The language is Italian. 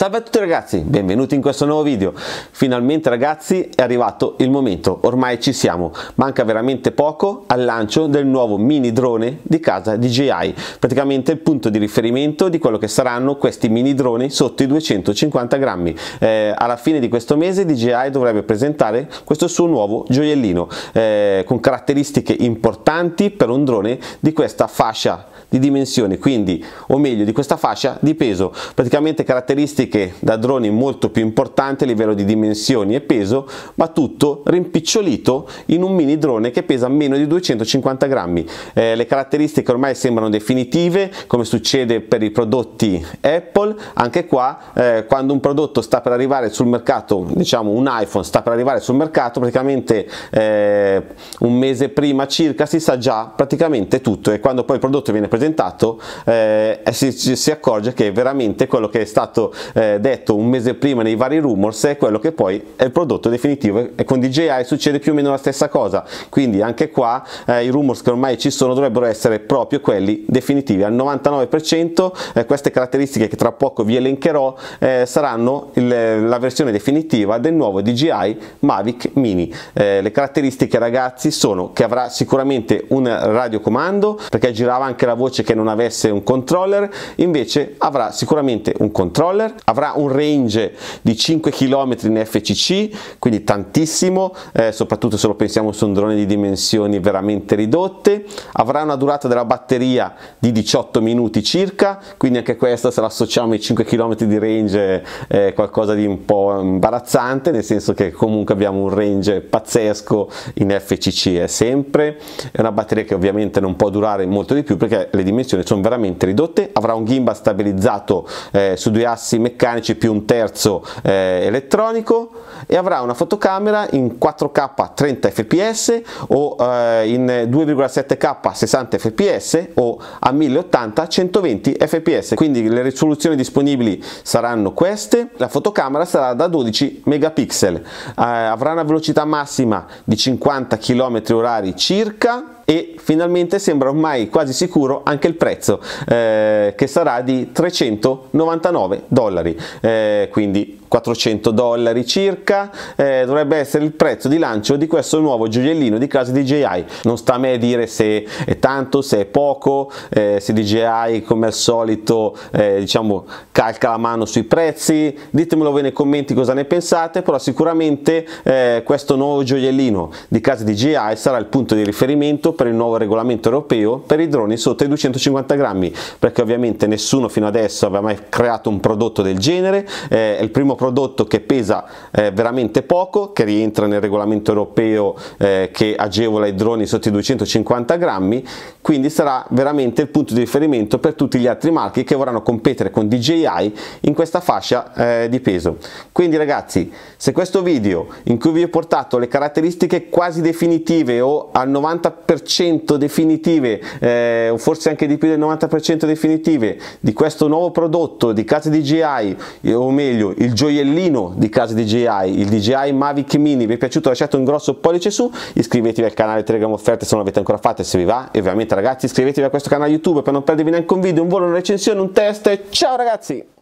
Salve a tutti ragazzi, benvenuti in questo nuovo video. Finalmente ragazzi è arrivato il momento, ormai ci siamo. Manca veramente poco al lancio del nuovo mini drone di casa DJI, praticamente il punto di riferimento di quello che saranno questi mini droni sotto i 250 grammi. Eh, alla fine di questo mese DJI dovrebbe presentare questo suo nuovo gioiellino eh, con caratteristiche importanti per un drone di questa fascia di dimensioni, quindi o meglio di questa fascia di peso, praticamente caratteristiche critiche da droni molto più importanti a livello di dimensioni e peso, ma tutto rimpicciolito in un mini drone che pesa meno di 250 grammi. Eh, le caratteristiche ormai sembrano definitive, come succede per i prodotti Apple, anche qua eh, quando un prodotto sta per arrivare sul mercato, diciamo un iPhone sta per arrivare sul mercato, praticamente eh, un mese prima circa si sa già praticamente tutto e quando poi il prodotto viene presentato eh, si, si, accorge che veramente quello che è stato eh, eh, detto un mese prima nei vari rumors è quello che poi è il prodotto definitivo e con DJI succede più o meno la stessa cosa quindi anche qua eh, i rumors che ormai ci sono dovrebbero essere proprio quelli definitivi al 99% eh, queste caratteristiche che tra poco vi elencherò eh, saranno il, la versione definitiva del nuovo DJI Mavic Mini eh, le caratteristiche ragazzi sono che avrà sicuramente un radiocomando perché girava anche la voce che non avesse un controller invece avrà sicuramente un controller avrà un range di 5 km in FCC, quindi tantissimo, eh, soprattutto se lo pensiamo su un drone di dimensioni veramente ridotte, avrà una durata della batteria di 18 minuti circa, quindi anche questa se la associamo ai 5 km di range eh, è qualcosa di un po' imbarazzante, nel senso che comunque abbiamo un range pazzesco in FCC, è sempre è una batteria che ovviamente non può durare molto di più perché le dimensioni sono veramente ridotte, avrà un gimbal stabilizzato eh, su due assi meccanici, meccanici più un terzo eh, elettronico e avrà una fotocamera in 4K 30 fps o eh, in 2,7K 60 fps o a 1080 120 fps quindi le risoluzioni disponibili saranno queste la fotocamera sarà da 12 megapixel eh, avrà una velocità massima di 50 km orari circa e finalmente sembra ormai quasi sicuro anche il prezzo eh, che sarà di 399 dollari eh, quindi 400 dollari circa eh, dovrebbe essere il prezzo di lancio di questo nuovo gioiellino di casa DJI non sta a me dire se è tanto se è poco eh, se DJI come al solito eh, diciamo calca la mano sui prezzi ditemelo voi nei commenti cosa ne pensate però sicuramente eh, questo nuovo gioiellino di casa DJI sarà il punto di riferimento per il nuovo regolamento europeo per i droni sotto i 250 grammi perché ovviamente nessuno fino adesso aveva mai creato un prodotto del genere eh, è il primo prodotto che pesa eh, veramente poco, che rientra nel regolamento europeo eh, che agevola i droni sotto i 250 grammi, quindi sarà veramente il punto di riferimento per tutti gli altri marchi che vorranno competere con DJI in questa fascia eh, di peso. Quindi ragazzi, se questo video in cui vi ho portato le caratteristiche quasi definitive o al 90% definitive eh, o forse anche di più del 90% definitive di questo nuovo prodotto di casa DJI o meglio il Joy gioiellino di casa DJI, il DJI Mavic Mini, vi è piaciuto lasciate un grosso pollice su, iscrivetevi al canale Telegram Offerte se non l'avete ancora fatto e se vi va, e ovviamente ragazzi iscrivetevi a questo canale YouTube per non perdervi neanche un video, un volo, una recensione, un test, ciao ragazzi!